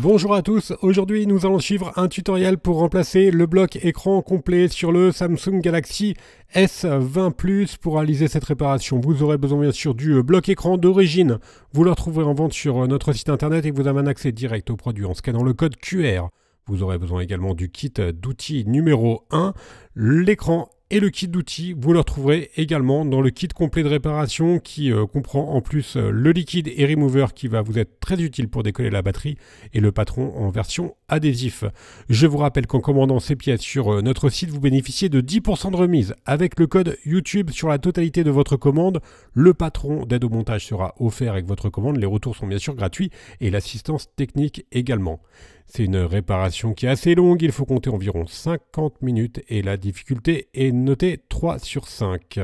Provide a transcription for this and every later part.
Bonjour à tous, aujourd'hui nous allons suivre un tutoriel pour remplacer le bloc écran complet sur le Samsung Galaxy S20 Plus. Pour réaliser cette réparation, vous aurez besoin bien sûr du euh, bloc écran d'origine. Vous le retrouverez en vente sur euh, notre site internet et vous avez un accès direct au produit en scannant le code QR. Vous aurez besoin également du kit euh, d'outils numéro 1, l'écran et le kit d'outils. Vous le retrouverez également dans le kit complet de réparation qui euh, comprend en plus euh, le liquide et remover qui va vous être très utile pour décoller la batterie et le patron en version adhésif. Je vous rappelle qu'en commandant ces pièces sur euh, notre site, vous bénéficiez de 10% de remise avec le code YouTube sur la totalité de votre commande. Le patron d'aide au montage sera offert avec votre commande. Les retours sont bien sûr gratuits et l'assistance technique également. C'est une réparation qui est assez longue, il faut compter environ 50 minutes et la difficulté est notée 3 sur 5.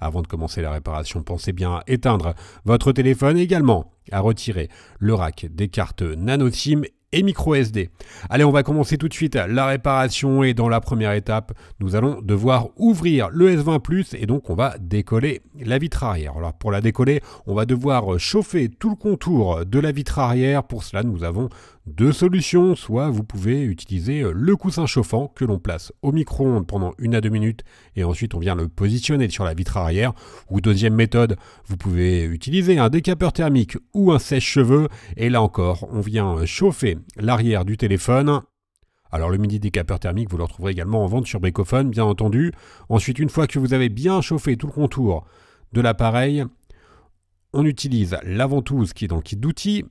Avant de commencer la réparation, pensez bien à éteindre votre téléphone également à retirer le rack des cartes NanoSIM micro SD. Allez, on va commencer tout de suite la réparation et dans la première étape, nous allons devoir ouvrir le S20 Plus et donc on va décoller la vitre arrière. Alors pour la décoller, on va devoir chauffer tout le contour de la vitre arrière. Pour cela, nous avons deux solutions, soit vous pouvez utiliser euh, le coussin chauffant que l'on place au micro-ondes pendant une à deux minutes et ensuite on vient le positionner sur la vitre arrière. Ou deuxième méthode, vous pouvez utiliser un décapeur thermique ou un sèche-cheveux et là encore on vient euh, chauffer l'arrière du téléphone alors le mini décapeur thermique, vous le retrouverez également en vente sur Bricophone, bien entendu. Ensuite, une fois que vous avez bien chauffé tout le contour de l'appareil, on utilise la qui est dans le kit d'outils,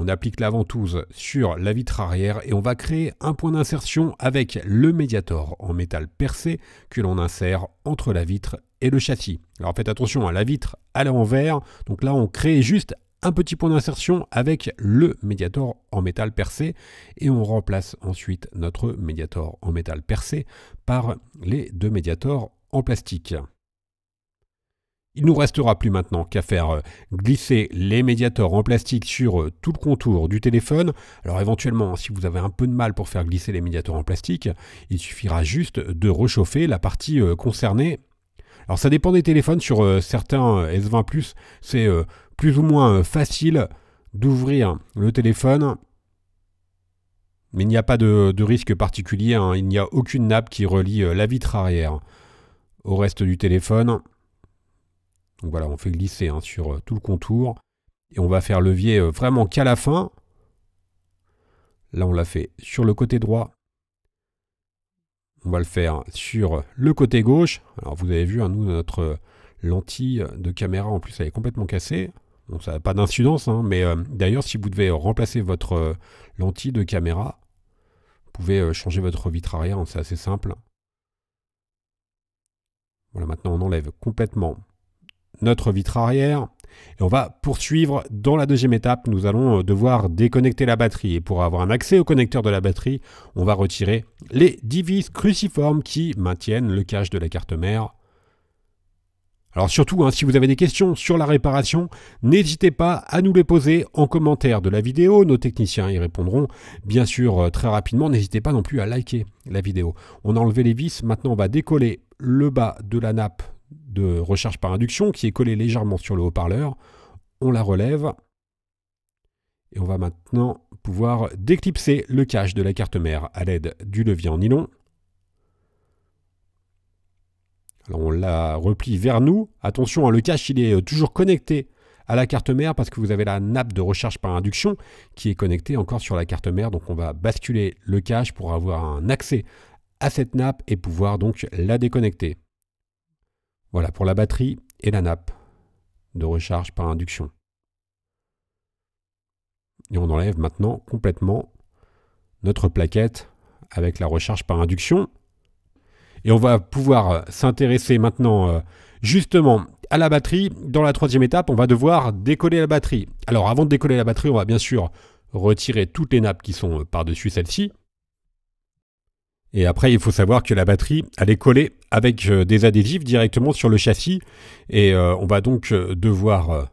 on applique la ventouse sur la vitre arrière et on va créer un point d'insertion avec le médiator en métal percé que l'on insère entre la vitre et le châssis. Alors faites attention à hein, la vitre à l'envers. Donc là, on crée juste un petit point d'insertion avec le médiator en métal percé et on remplace ensuite notre médiator en métal percé par les deux médiators en plastique. Il nous restera plus maintenant qu'à faire euh, glisser les médiateurs en plastique sur euh, tout le contour du téléphone. Alors éventuellement, si vous avez un peu de mal pour faire glisser les médiateurs en plastique, il suffira juste de réchauffer la partie euh, concernée. Alors ça dépend des téléphones, sur certains S20 ⁇ c'est plus ou moins facile d'ouvrir le téléphone. Mais il n'y a pas de, risque particulier, hein. il n'y a aucune nappe qui relie la vitre arrière au reste du téléphone. Donc voilà, on fait glisser hein, sur euh, tout le contour. Et on va faire levier euh, vraiment qu'à la fin. Là, on l'a fait sur le côté droit. On va le faire sur le côté gauche. Alors, vous avez vu, hein, nous, notre euh, lentille de caméra, en plus, elle est complètement cassée. Bon, ça n'a pas d'incidence, hein, mais d'ailleurs, si vous devez remplacer votre lentille de caméra, vous pouvez changer votre vitre arrière, c'est assez simple. Voilà, maintenant, on enlève complètement notre vitre arrière. Et on va poursuivre dans la deuxième étape. Nous allons euh, devoir déconnecter la batterie. Et pour avoir un accès au connecteur de la batterie, on va retirer les 10 vis cruciformes qui maintiennent le cache de la carte mère. Alors surtout, hein, si vous avez des questions sur la réparation, n'hésitez pas à nous les poser en commentaire de la vidéo. Nos techniciens y répondront bien sûr euh, très rapidement. N'hésitez pas non plus à liker la vidéo. On a enlevé les vis. Maintenant, on va décoller le bas de la nappe de recherche par induction qui est collée légèrement sur le haut-parleur. On la relève et on va maintenant pouvoir déclipser le cache de la carte mère à l'aide du levier en nylon. on la replie vers nous. Attention, hein, le cache il est euh, toujours connecté à la carte mère parce que vous avez la nappe de recherche par induction qui est connectée encore sur la carte mère. Donc on va basculer le cache pour avoir un accès à cette nappe et pouvoir donc la déconnecter. Voilà pour la batterie et la nappe de recharge par induction. Et on enlève maintenant complètement notre plaquette avec la recharge par induction. Et on va pouvoir s'intéresser maintenant euh, justement à la batterie. Dans la troisième étape, on va devoir décoller la batterie. Alors avant de décoller la batterie, on va bien sûr retirer toutes les nappes qui sont euh, par-dessus celle-ci. Et après, il faut savoir que la batterie, elle est collée avec euh, des adhésifs directement sur le châssis. Et euh, on va donc euh, devoir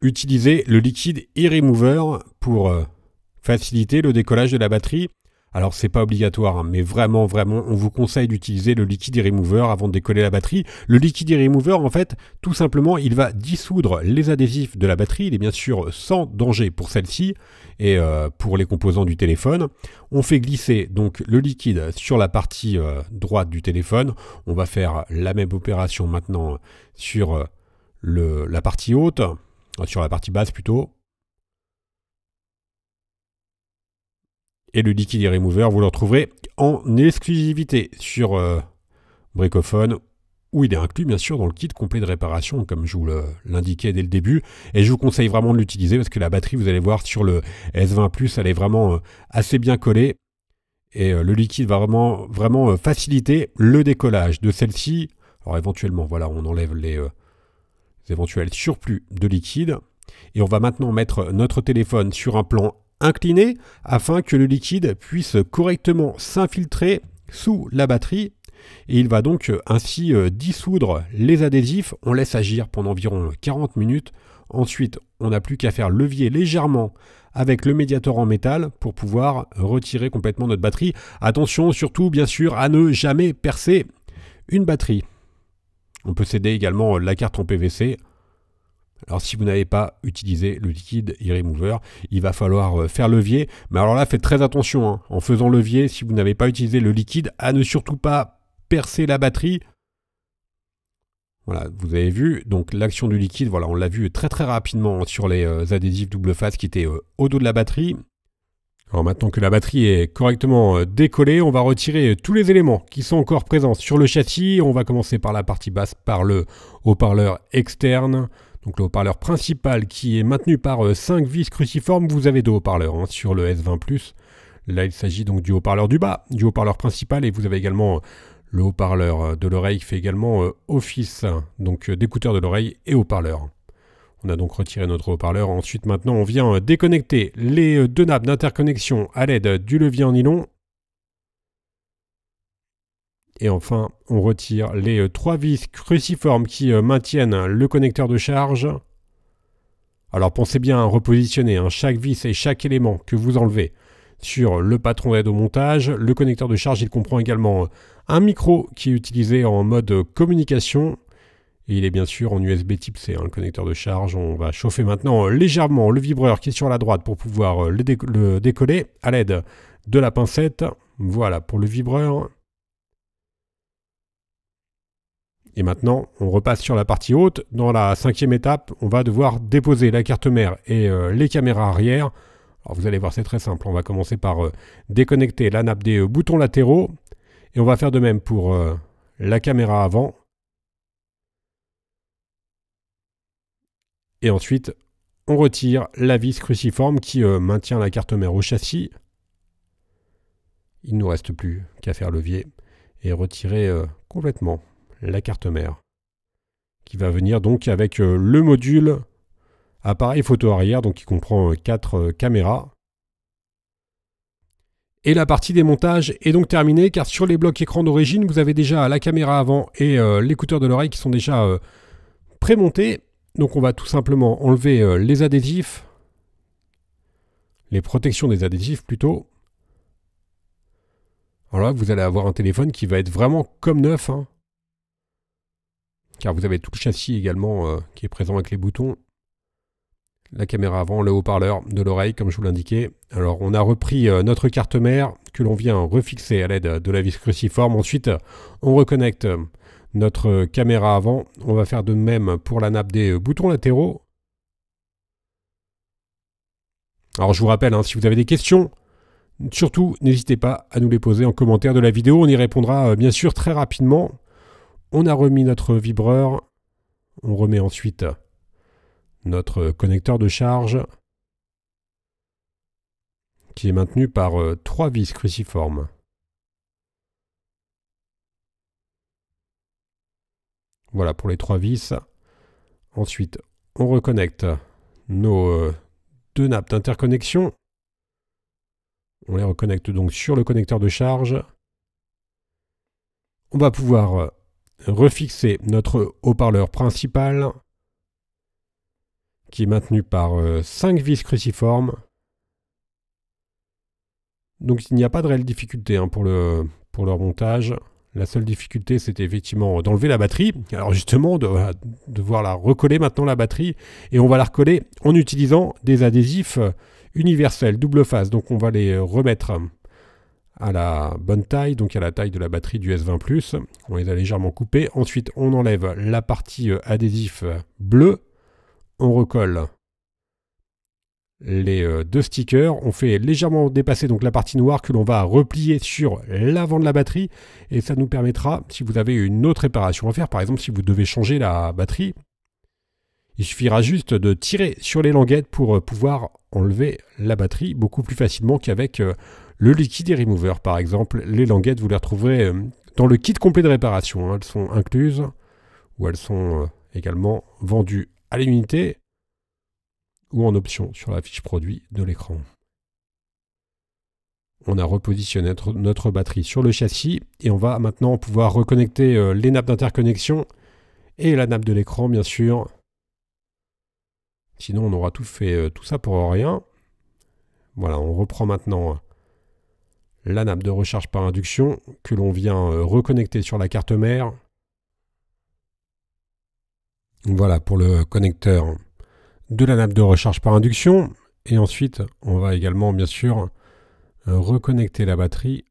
utiliser le liquide e-remover pour faciliter le décollage de la batterie alors c'est pas obligatoire, hein, mais vraiment, vraiment, on vous conseille d'utiliser le liquide remover avant de décoller la batterie. Le liquide remover, en fait, tout simplement, il va dissoudre les adhésifs de la batterie. Il est bien sûr sans danger pour celle-ci et euh, pour les composants du téléphone. On fait glisser donc le liquide sur la partie euh, droite du téléphone. On va faire la même opération maintenant sur euh, la partie haute, sur la partie basse plutôt. et le Liquid Remover, vous le retrouverez en exclusivité sur euh, Bricophone, où il est inclus bien sûr dans le kit complet de réparation, comme je vous l'indiquais dès le début. Et je vous conseille vraiment de l'utiliser parce que la batterie, vous allez voir sur le S20 Plus, elle est vraiment euh, assez bien collée. Et euh, le liquide va vraiment, vraiment faciliter le décollage de celle-ci. Alors éventuellement, voilà, on enlève les, les éventuels surplus de liquide. Et on va maintenant mettre notre téléphone sur un plan incliné afin que le liquide puisse correctement s'infiltrer sous la batterie et il va donc euh, ainsi euh, dissoudre les adhésifs. On laisse agir pendant environ 40 euh, minutes. Ensuite, on n'a plus qu'à faire levier légèrement avec le médiateur en métal pour pouvoir retirer complètement notre batterie. Attention surtout bien sûr à ne jamais percer une batterie. On peut céder également la carte en PVC alors si vous n'avez pas utilisé le liquide e-remover, il va falloir euh, faire levier. Mais alors là, faites très attention. Hein. En faisant levier, si vous n'avez pas utilisé le liquide, à ne surtout pas percer la batterie. Voilà, vous avez vu. Donc l'action du liquide, voilà, on l'a vu très très rapidement hein, sur les euh, adhésifs double face qui étaient euh, au dos de la batterie. Alors maintenant que la batterie est correctement décollée, on va retirer tous les éléments qui sont encore présents sur le châssis. On va commencer par la partie basse, par le haut-parleur externe. Donc le haut-parleur principal qui est maintenu par 5 euh, vis cruciformes, vous avez deux haut-parleurs hein, sur le S20 Là, il s'agit donc du haut-parleur du bas, du haut-parleur principal, et vous avez également euh, le haut-parleur euh, de l'oreille qui fait également office, donc d'écouteur de l'oreille et haut-parleur. On a donc retiré notre haut-parleur. Ensuite, maintenant, on vient déconnecter les deux nappes d'interconnexion à l'aide du levier en nylon et enfin, on retire les euh, trois vis cruciformes qui euh, maintiennent le connecteur de charge. Alors pensez bien à repositionner hein, chaque vis et chaque élément que vous enlevez sur le patron d'aide au montage. Le connecteur de charge, il comprend également euh, un micro qui est utilisé en mode communication. Et il est bien sûr en USB type C, hein, le connecteur de charge. On va chauffer maintenant légèrement le vibreur qui est sur la droite pour pouvoir le décoller à l'aide de la pincette. Voilà pour le vibreur. Et maintenant, on repasse sur la partie haute. Dans la cinquième étape, on va devoir déposer la carte mère et euh, les caméras arrière. Alors vous allez voir, c'est très simple. On va commencer par euh, déconnecter la nappe des euh, boutons latéraux. Et on va faire de même pour la caméra avant. Et ensuite, on retire la vis cruciforme qui maintient la carte mère au châssis. Il ne nous reste plus qu'à faire levier et retirer complètement la carte mère, qui va venir donc avec euh, le module appareil photo arrière, donc qui comprend 4 euh, euh, caméras. Et la partie des montages est donc terminée, car sur les blocs écran d'origine, vous avez déjà la caméra avant et l'écouteur de l'oreille qui sont déjà prémontés. Donc on va tout simplement enlever les adhésifs, les protections des adhésifs plutôt. Alors là, vous allez avoir un téléphone qui va être vraiment comme neuf. Hein car vous avez tout le châssis également euh, qui est présent avec les boutons, la caméra avant, le haut-parleur de l'oreille comme je vous l'indiquais. Alors on a repris euh, notre carte mère que l'on vient refixer à l'aide de la vis cruciforme. Ensuite on reconnecte euh, notre caméra avant. On va faire de même pour la nappe des boutons latéraux. Alors je vous rappelle, hein, si vous avez des questions, surtout n'hésitez pas à nous les poser en commentaire de la vidéo. On y répondra bien sûr très rapidement. On a remis notre vibreur. On remet ensuite notre connecteur de charge qui est maintenu par euh, trois vis cruciformes. Voilà pour les trois vis. Ensuite, on reconnecte nos euh, deux nappes d'interconnexion. On les reconnecte donc sur le connecteur de charge. On va pouvoir euh, refixer notre haut-parleur principal qui est maintenu par 5 euh, vis cruciformes. Donc il n'y a pas de réelle difficulté hein, pour, le, pour leur montage. La seule difficulté, c'était effectivement d'enlever la batterie. Alors justement, de devoir la recoller maintenant la batterie. Et on va la recoller en utilisant des adhésifs universels, double face. Donc on va les euh, remettre à la bonne taille, donc à la taille de la batterie du S20+. On les a légèrement coupés. Ensuite, on enlève la partie euh, adhésif euh, bleu. On recolle les euh, deux stickers. On fait légèrement dépasser donc la partie noire que l'on va replier sur l'avant de la batterie. Et ça nous permettra, si vous avez une autre réparation à faire, par exemple si vous devez changer la batterie, il suffira juste de tirer sur les languettes pour pouvoir enlever la batterie beaucoup plus facilement qu'avec le liquide et remover, par exemple, les languettes, vous les retrouverez euh, dans le kit complet de réparation. Hein. Elles sont incluses ou elles sont euh, également vendues à l'unité ou en option sur la fiche produit de l'écran. On a repositionné notre batterie sur le châssis et on va maintenant pouvoir reconnecter euh, les nappes d'interconnexion et la nappe de l'écran bien sûr. Sinon on aura tout fait tout ça pour rien. Voilà, on reprend maintenant la nappe de recharge par induction que l'on vient euh, reconnecter sur la carte mère. Voilà pour le connecteur de la nappe de recharge par induction. Et ensuite, on va également, bien sûr, euh, reconnecter la batterie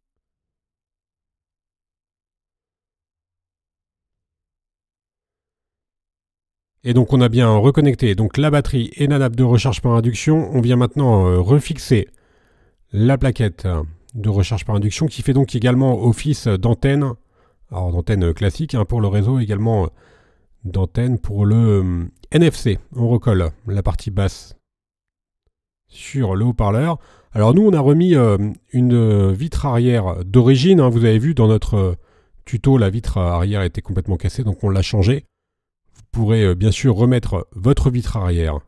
Et donc on a bien reconnecté donc la batterie et la nappe de recharge par induction. On vient maintenant euh, refixer la plaquette de recherche par induction qui fait donc également office d'antenne, alors d'antenne classique hein, pour le réseau, également d'antenne pour le euh, NFC. On recolle la partie basse sur le haut-parleur. Alors nous, on a remis euh, une vitre arrière d'origine. Hein. vous avez vu dans notre euh, tuto, la vitre arrière était complètement cassée, donc on l'a changée. Vous pourrez bien sûr remettre votre vitre arrière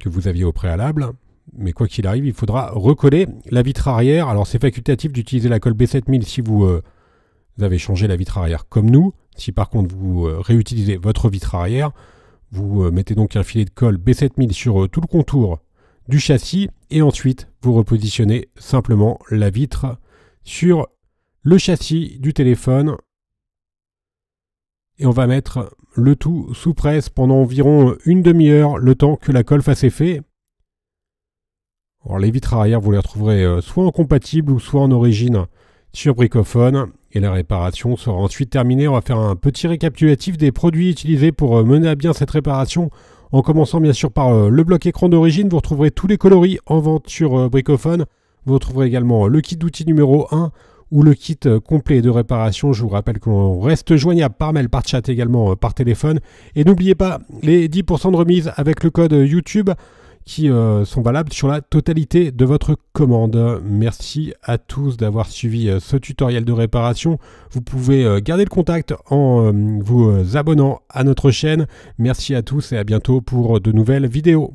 que vous aviez au préalable mais quoi qu'il arrive, il faudra recoller la vitre arrière. Alors c'est facultatif d'utiliser la colle B7000 si vous, euh, avez changé la vitre arrière comme nous. Si par contre vous euh, réutilisez votre vitre arrière, vous euh, mettez donc un filet de colle B7000 sur tout le contour du châssis et ensuite vous repositionnez simplement la vitre sur le châssis du téléphone. Et on va mettre le tout sous presse pendant environ une demi-heure, le temps que la colle fasse effet les vitres arrière, vous les retrouverez euh, soit en compatible ou soit en origine sur Bricophone. Et la réparation sera ensuite terminée. On va faire un petit récapitulatif des produits utilisés pour euh, mener à bien cette réparation. En commençant bien sûr par euh, le bloc écran d'origine, vous retrouverez tous les coloris en vente sur Bricophone. Vous retrouverez également le kit d'outils numéro 1 ou le kit complet de réparation. Je vous rappelle qu'on reste joignable par mail, par chat également, par téléphone. Et n'oubliez pas les 10% de remise avec le code YouTube qui euh, sont valables sur la totalité de votre commande. Merci à tous d'avoir suivi euh, ce tutoriel de réparation. Vous pouvez euh, garder le contact en vous abonnant à notre chaîne. Merci à tous et à bientôt pour de nouvelles vidéos.